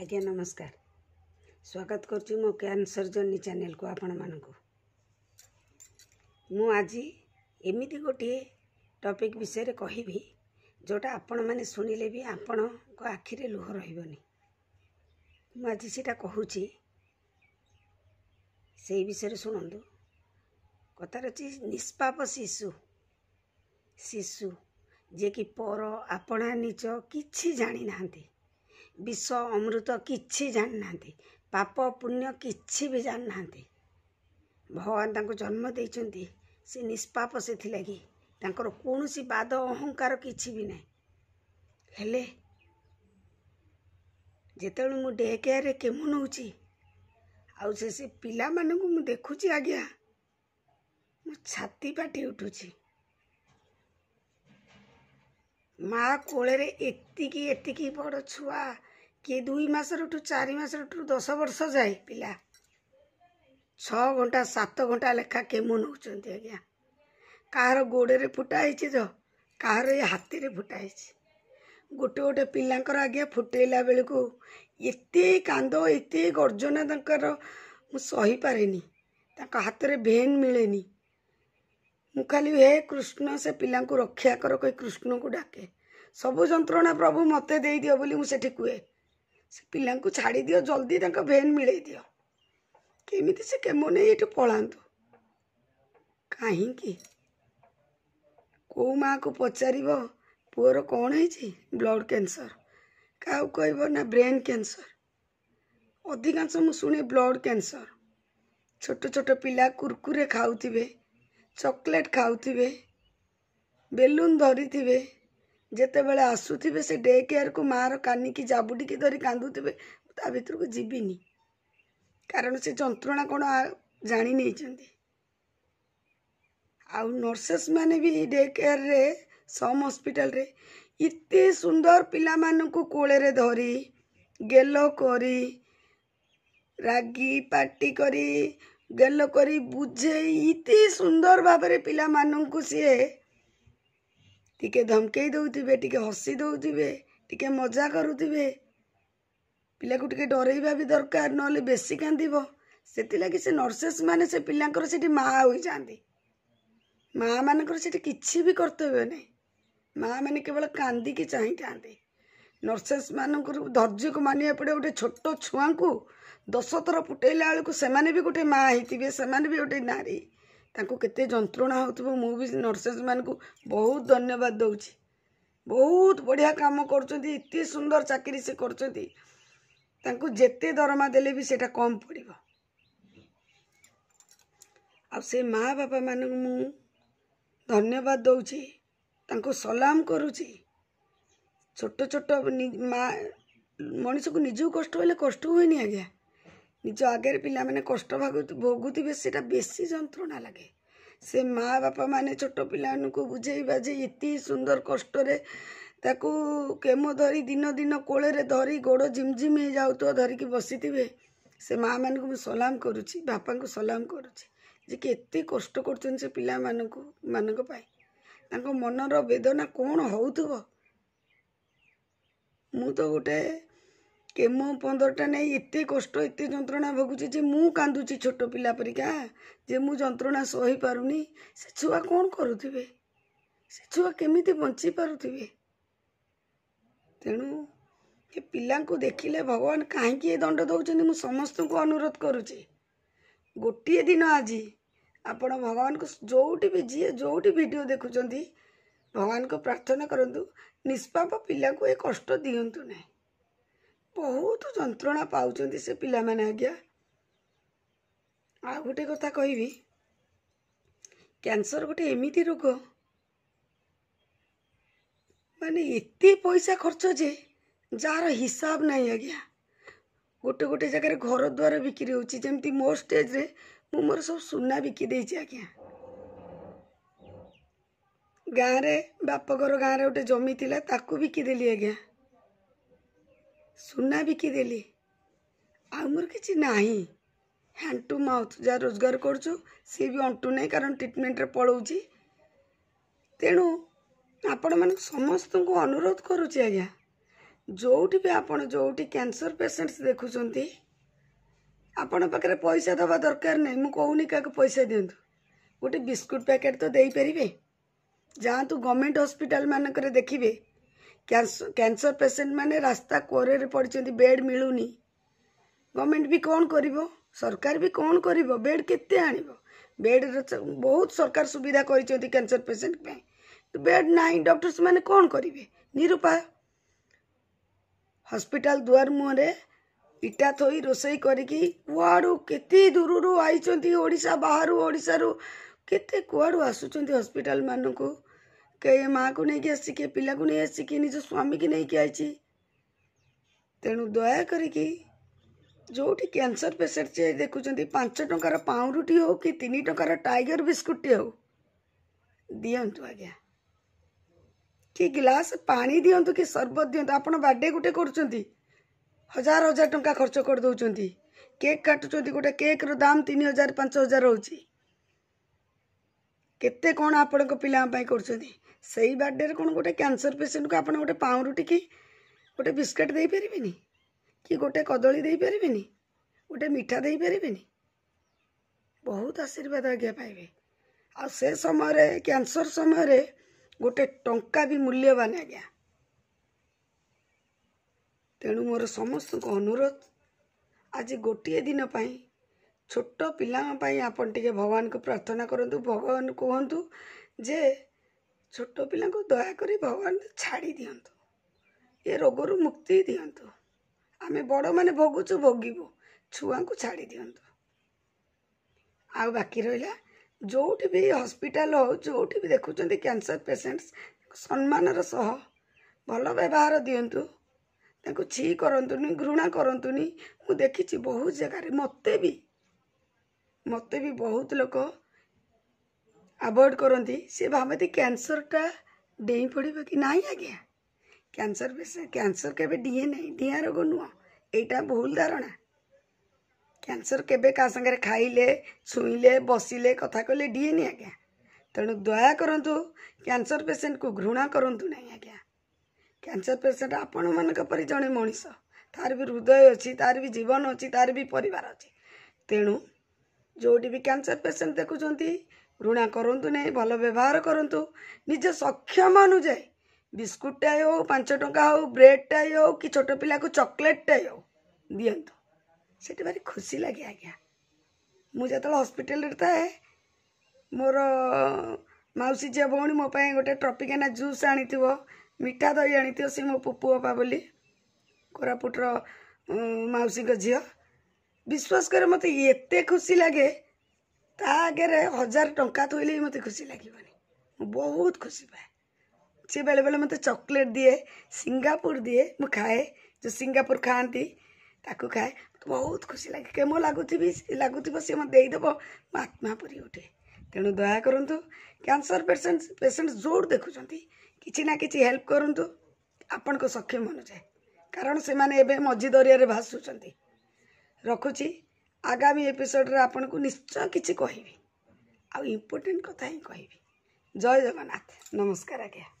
ଆଜ୍ଞା ନମସ୍କାର ସ୍ୱାଗତ କରୁଛି ମୋ କ୍ୟାନସର ଜର୍ଣ୍ଣି ଚ୍ୟାନେଲକୁ ଆପଣମାନଙ୍କୁ ମୁଁ ଆଜି ଏମିତି ଗୋଟିଏ ଟପିକ୍ ବିଷୟରେ କହିବି ଯେଉଁଟା ଆପଣମାନେ ଶୁଣିଲେ ବି ଆପଣଙ୍କ ଆଖିରେ ଲୁହ ରହିବନି ମୁଁ ଆଜି ସେଇଟା କହୁଛି ସେଇ ବିଷୟରେ ଶୁଣନ୍ତୁ କଥାରେ ଅଛି ନିଷ୍ପାପ ଶିଶୁ ଶିଶୁ ଯିଏକି ପର ଆପଣା ନିଜ କିଛି ଜାଣିନାହାନ୍ତି ବିଷ ଅମୃତ କିଛି ଜାଣିନାହାନ୍ତି ପାପ ପୁଣ୍ୟ କିଛି ବି ଜାଣିନାହାନ୍ତି ଭଗବାନ ତାଙ୍କୁ ଜନ୍ମ ଦେଇଛନ୍ତି ସେ ନିଷ୍ପାପ ସେଥିଲାଗି ତାଙ୍କର କୌଣସି ବାଦ ଅହଙ୍କାର କିଛି ବି ନାହିଁ ହେଲେ ଯେତେବେଳେ ମୁଁ ଡେ କେୟାରରେ କେମୁ ନେଉଛି ଆଉ ସେ ସେ ପିଲାମାନଙ୍କୁ ମୁଁ ଦେଖୁଛି ଆଜ୍ଞା ମୁଁ ଛାତି ପାଟି ଉଠୁଛି ମା କୋଳରେ ଏତିକି ଏତିକି ବଡ଼ ଛୁଆ କିଏ ଦୁଇ ମାସରଠୁ ଚାରି ମାସରଠୁ ଦଶ ବର୍ଷ ଯାଏ ପିଲା ଛଅ ଘଣ୍ଟା ସାତ ଘଣ୍ଟା ଲେଖା କେମୁ ନେଉଛନ୍ତି ଆଜ୍ଞା କାହାର ଗୋଡ଼ରେ ଫୁଟା ହେଇଛି ତ କାହାର ଏ ହାତୀରେ ଫୁଟା ହେଇଛି ଗୋଟେ ଗୋଟେ ପିଲାଙ୍କର ଆଜ୍ଞା ଫୁଟେଇଲା ବେଳକୁ ଏତେ କାନ୍ଦ ଏତେ ଗର୍ଜନା ତାଙ୍କର ମୁଁ ସହିପାରେନି ତାଙ୍କ ହାତରେ ଭେନ୍ ମିଳେନି ମୁଁ ଖାଲି ହେ କୃଷ୍ଣ ସେ ପିଲାଙ୍କୁ ରକ୍ଷା କର କହି କୃଷ୍ଣଙ୍କୁ ଡାକେ ସବୁ ଯନ୍ତ୍ରଣା ପ୍ରଭୁ ମୋତେ ଦେଇଦିଅ ବୋଲି ମୁଁ ସେଠି କୁହେ छाड़ी दियो जल्दी भेन सिलादियो जलदिङ भेन् मिलैदि केमिसिम पलान् कहीँक को पचार पोर कन् है ब्लड क्यानसर काब्बो न ब्रेन कैंसर, अधिकांश म शु ब्लड क्यानसर छोटो छोटो पि कुर्कु खाउ चकलेट खाउ बेलुन धरिथि जितेबले आसुवे से डे केयर को माँ रानिकी जबुटिकी धरी कादुवे भितर को जीवनी कारण से जंत्रणा कौन जाणी नहीं आर्सेस मैंने भी डे केयर रे सम हस्पिटाल इत सुंदर पा मान कूल धरी गेल कर रागी पार्टी कर गेल करी बुझे इत सुंदर भाव पा मान सी ଟିକେ ଧମକେଇ ଦେଉଥିବେ ଟିକେ ହସି ଦେଉଥିବେ ଟିକେ ମଜା କରୁଥିବେ ପିଲାକୁ ଟିକେ ଡରେଇବା ବି ଦରକାର ନହେଲେ ବେଶୀ କାନ୍ଦିବ ସେଥିଲାଗି ସେ ନର୍ସେସ୍ମାନେ ସେ ପିଲାଙ୍କର ସେଠି ମାଆ ହୋଇଯାଆନ୍ତି ମାଆମାନଙ୍କର ସେଠି କିଛି ବି କର୍ତ୍ତବ୍ୟ ନାହିଁ ମାଆମାନେ କେବଳ କାନ୍ଦିକି ଚାହିଁଥାନ୍ତି ନର୍ସେସ୍ମାନଙ୍କର ଧୈର୍ଯ୍ୟକୁ ମାନିବାକୁ ପଡ଼ିବ ଗୋଟେ ଛୋଟ ଛୁଆଙ୍କୁ ଦଶଥର ଥର ଫୁଟେଇଲା ବେଳକୁ ସେମାନେ ବି ଗୋଟେ ମାଆ ହେଇଥିବେ ସେମାନେ ବି ଗୋଟେ ନାରୀ ତାଙ୍କୁ କେତେ ଯନ୍ତ୍ରଣା ହେଉଥିବ ମୁଁ ବି ନର୍ସେସ୍ମାନଙ୍କୁ ବହୁତ ଧନ୍ୟବାଦ ଦେଉଛି ବହୁତ ବଢ଼ିଆ କାମ କରୁଛନ୍ତି ଏତେ ସୁନ୍ଦର ଚାକିରି ସେ କରୁଛନ୍ତି ତାଙ୍କୁ ଯେତେ ଦରମା ଦେଲେ ବି ସେଇଟା କମ୍ ପଡ଼ିବ ଆଉ ସେ ମା ବାପାମାନଙ୍କୁ ମୁଁ ଧନ୍ୟବାଦ ଦେଉଛି ତାଙ୍କୁ ସଲାମ କରୁଛି ଛୋଟ ଛୋଟ ମା ମଣିଷକୁ ନିଜକୁ କଷ୍ଟ ହେଲେ କଷ୍ଟ ହୁଏନି ଆଜ୍ଞା ନିଜ ଆଗରେ ପିଲାମାନେ କଷ୍ଟ ଭୋଗୁଥିବେ ସେଇଟା ବେଶୀ ଯନ୍ତ୍ରଣା ଲାଗେ ସେ ମା ବାପାମାନେ ଛୋଟ ପିଲାମାନଙ୍କୁ ବୁଝେଇବା ଯେ ଏତେ ସୁନ୍ଦର କଷ୍ଟରେ ତାକୁ କେମ ଧରି ଦିନ ଦିନ କୋଳରେ ଧରି ଗୋଡ଼ ଝିମ୍ ଝିମ୍ ହେଇଯାଉଥିବ ଧରିକି ବସିଥିବେ ସେ ମାଆମାନଙ୍କୁ ମୁଁ ସଲାମ କରୁଛି ବାପାଙ୍କୁ ସଲାମ କରୁଛି ଯେ କି ଏତେ କଷ୍ଟ କରୁଛନ୍ତି ସେ ପିଲାମାନଙ୍କୁ ମାନଙ୍କ ପାଇଁ ତାଙ୍କ ମନର ବେଦନା କ'ଣ ହେଉଥିବ ମୁଁ ତ ଗୋଟେ କେମୋ ପନ୍ଦରଟା ନେଇ ଏତେ କଷ୍ଟ ଏତେ ଯନ୍ତ୍ରଣା ଭୋଗୁଛି ଯେ ମୁଁ କାନ୍ଦୁଛି ଛୋଟ ପିଲା ପରିକା ଯେ ମୁଁ ଯନ୍ତ୍ରଣା ସହିପାରୁନି ସେ ଛୁଆ କ'ଣ କରୁଥିବେ ସେ ଛୁଆ କେମିତି ବଞ୍ଚି ପାରୁଥିବେ ତେଣୁ ଏ ପିଲାଙ୍କୁ ଦେଖିଲେ ଭଗବାନ କାହିଁକି ଏ ଦଣ୍ଡ ଦେଉଛନ୍ତି ମୁଁ ସମସ୍ତଙ୍କୁ ଅନୁରୋଧ କରୁଛି ଗୋଟିଏ ଦିନ ଆଜି ଆପଣ ଭଗବାନଙ୍କୁ ଯେଉଁଠି ବି ଯିଏ ଯେଉଁଠି ଭିଡ଼ିଓ ଦେଖୁଛନ୍ତି ଭଗବାନଙ୍କୁ ପ୍ରାର୍ଥନା କରନ୍ତୁ ନିଷ୍ପାପ ପିଲାଙ୍କୁ ଏ କଷ୍ଟ ଦିଅନ୍ତୁ ନାହିଁ बहुत जंत्रणा पाँच से पिला माने आज्ञा आ गोटे कथा कह कैंसर गोटे एमती रोग माने एत पैसा खर्च जे जार हिसाब ना आज्ञा गोटे गोटे जगह घर द्वार बिक्री होमती मो स्टेज मोर सब सुना बिकी दे आज्ञा गाँव में घर गाँव में जमी थी ताकू बिकी आज्ञा ସୁନା ବିକିଦେଲି ଆଉ ମୋର କିଛି ନାହିଁ ହ୍ୟାଣ୍ଡ ଟୁ ମାଉଥ୍ ଯାହା ରୋଜଗାର କରୁଛୁ ସିଏ ବି ଅଣ୍ଟୁ ନାହିଁ କାରଣ ଟ୍ରିଟମେଣ୍ଟରେ ପଳାଉଛି ତେଣୁ ଆପଣମାନଙ୍କୁ ସମସ୍ତଙ୍କୁ ଅନୁରୋଧ କରୁଛି ଆଜ୍ଞା ଯେଉଁଠି ବି ଆପଣ ଯେଉଁଠି କ୍ୟାନ୍ସର ପେସେଣ୍ଟସ୍ ଦେଖୁଛନ୍ତି ଆପଣ ପାଖରେ ପଇସା ଦେବା ଦରକାର ନାହିଁ ମୁଁ କହୁନି କାହାକୁ ପଇସା ଦିଅନ୍ତୁ ଗୋଟେ ବିସ୍କୁଟ୍ ପ୍ୟାକେଟ୍ ତ ଦେଇପାରିବେ ଯାଆନ୍ତୁ ଗଭର୍ଣ୍ଣମେଣ୍ଟ ହସ୍ପିଟାଲମାନଙ୍କରେ ଦେଖିବେ कैंसर पेसेंट मैंने रास्ता कोरे पड़ बेड मिलूनी गवर्नमेंट भी कौन कर सरकार भी कौन कर बेड के बेड बहुत सरकार सुविधा कैंसर पेसेंट पे तो बेड ना डक्टर्स मैंने कौन करेंगे निरूपाय हस्पिटाल दुआर मुहरें इटा थो रोष करते दूर रू आई ओडा बाहर ओडू के कड़ू आसुच्च हस्पिटाल मानक कहे माँ को नहीं आसिके पा को नहीं आसिके निज तो स्वामी की नहीं आई तेणु दया करी जो कैंसर पेसेंट से देखुं पांच टकर पाउरुटी हो कि तीन टकर टाइगर बिस्कुटी हो दिंतु तो आज्ञा कि ग्लास पानी दिं तो कि सरबत दिं आप बार्थडे गोटे कर हजार हजार टाँचा खर्च कर दौरान केक् काटुंच गोटे केक्र दाम तीन हजार पांच हजार होते कौन आपण पाई कर ସେଇ ବାର୍ଥଡ଼େରେ କ'ଣ ଗୋଟେ କ୍ୟାନ୍ସର୍ ପେସେଣ୍ଟକୁ ଆପଣ ଗୋଟେ ପାଉଁରୁଟି କି ଗୋଟେ ବିସ୍କେଟ୍ ଦେଇପାରିବେନି କି ଗୋଟେ କଦଳୀ ଦେଇପାରିବେନି ଗୋଟେ ମିଠା ଦେଇପାରିବେନି ବହୁତ ଆଶୀର୍ବାଦ ଆଜ୍ଞା ପାଇବେ ଆଉ ସେ ସମୟରେ କ୍ୟାନ୍ସର୍ ସମୟରେ ଗୋଟେ ଟଙ୍କା ବି ମୂଲ୍ୟବାନ ଆଜ୍ଞା ତେଣୁ ମୋର ସମସ୍ତଙ୍କୁ ଅନୁରୋଧ ଆଜି ଗୋଟିଏ ଦିନ ପାଇଁ ଛୋଟ ପିଲାଙ୍କ ପାଇଁ ଆପଣ ଟିକେ ଭଗବାନଙ୍କୁ ପ୍ରାର୍ଥନା କରନ୍ତୁ ଭଗବାନ କୁହନ୍ତୁ ଯେ ଛୋଟ ପିଲାଙ୍କୁ ଦୟାକରି ଭଗବାନ ଛାଡ଼ି ଦିଅନ୍ତୁ ଏ ରୋଗରୁ ମୁକ୍ତି ଦିଅନ୍ତୁ ଆମେ ବଡ଼ମାନେ ଭୋଗୁଛୁ ଭୋଗିବୁ ଛୁଆଙ୍କୁ ଛାଡ଼ି ଦିଅନ୍ତୁ ଆଉ ବାକି ରହିଲା ଯେଉଁଠି ବି ହସ୍ପିଟାଲ ହେଉ ଯେଉଁଠି ବି ଦେଖୁଛନ୍ତି କ୍ୟାନ୍ସର ପେସେଣ୍ଟସ୍ ସମ୍ମାନର ସହ ଭଲ ବ୍ୟବହାର ଦିଅନ୍ତୁ ତାଙ୍କୁ ଛି କରନ୍ତୁନି ଘୃଣା କରନ୍ତୁନି ମୁଁ ଦେଖିଛି ବହୁତ ଜାଗାରେ ମୋତେ ବି ମୋତେ ବି ବହୁତ ଲୋକ आवोड करती सी भावती क्यासरटा डे पड़े कि ना आज्ञा क्यासर क्यासर के डीआ रोग नुह यहाँ भूल धारणा क्यासर के सागर खाइले छुईले बसिले कथा कले डीए नहीं आज्ञा तेणु दया करूँ क्यासर पेसेंट को घृणा करूँ ना आज्ञा क्यासर पेसेंट आपण मानी जड़े मनीष तार भी हृदय अच्छी तार भी जीवन अच्छी तार भी पर अच्छी तेणु जोटि भी क्यासर पेसेंट देखुंट ଘୃଣା କରନ୍ତୁ ନାହିଁ ଭଲ ବ୍ୟବହାର କରନ୍ତୁ ନିଜ ସକ୍ଷମ ଅନୁଯାୟୀ ବିସ୍କୁଟ୍ଟାଏ ହେଉ ପାଞ୍ଚ ଟଙ୍କା ହେଉ ବ୍ରେଡ଼ଟାଏ ହେଉ କି ଛୋଟ ପିଲାକୁ ଚକୋଲେଟ୍ଟାଏ ହେଉ ଦିଅନ୍ତୁ ସେଠି ଭାରି ଖୁସି ଲାଗେ ଆଜ୍ଞା ମୁଁ ଯେତେବେଳେ ହସ୍ପିଟାଲରେ ଥାଏ ମୋର ମାଉସୀ ଝିଅ ଭଉଣୀ ମୋ ପାଇଁ ଗୋଟେ ଟ୍ରପିକାନା ଜୁସ୍ ଆଣିଥିବ ମିଠା ଦହି ଆଣିଥିବ ସେ ମୋ ପୁପୁ ଅପା ବୋଲି କୋରାପୁଟର ମାଉସୀଙ୍କ ଝିଅ ବିଶ୍ୱାସ କରେ ମୋତେ ଏତେ ଖୁସି ଲାଗେ ତା ଆଗରେ ହଜାର ଟଙ୍କା ଥୋଇଲେ ବି ମୋତେ ଖୁସି ଲାଗିବନି ମୁଁ ବହୁତ ଖୁସି ପାଏ ସେ ବେଳେବେଳେ ମୋତେ ଚକୋଲେଟ୍ ଦିଏ ସିଙ୍ଗାପୁର ଦିଏ ମୁଁ ଖାଏ ଯେଉଁ ସିଙ୍ଗାପୁର ଖାଆନ୍ତି ତାକୁ ଖାଏ ମୋତେ ବହୁତ ଖୁସି ଲାଗେ କେମ ଲାଗୁଥିବି ଲାଗୁଥିବ ସିଏ ମୋତେ ଦେଇଦେବ ମୋ ଆତ୍ମା ପୁରି ଉଠେ ତେଣୁ ଦୟା କରନ୍ତୁ କ୍ୟାନ୍ସର ପେସେଣ୍ଟ ପେସେଣ୍ଟ ଯେଉଁଠି ଦେଖୁଛନ୍ତି କିଛି ନା କିଛି ହେଲ୍ପ କରନ୍ତୁ ଆପଣଙ୍କ ସକ୍ଷମ ଅନୁଯାୟୀ କାରଣ ସେମାନେ ଏବେ ମଝି ଦରିଆରେ ଭାସୁଛନ୍ତି ରଖୁଛି ଆଗାମୀ ଏପିସୋଡ଼ରେ ଆପଣଙ୍କୁ ନିଶ୍ଚୟ କିଛି କହିବି ଆଉ ଇମ୍ପୋର୍ଟାଣ୍ଟ କଥା ହିଁ କହିବି ଜୟ ଜଗନ୍ନାଥ ନମସ୍କାର ଆଜ୍ଞା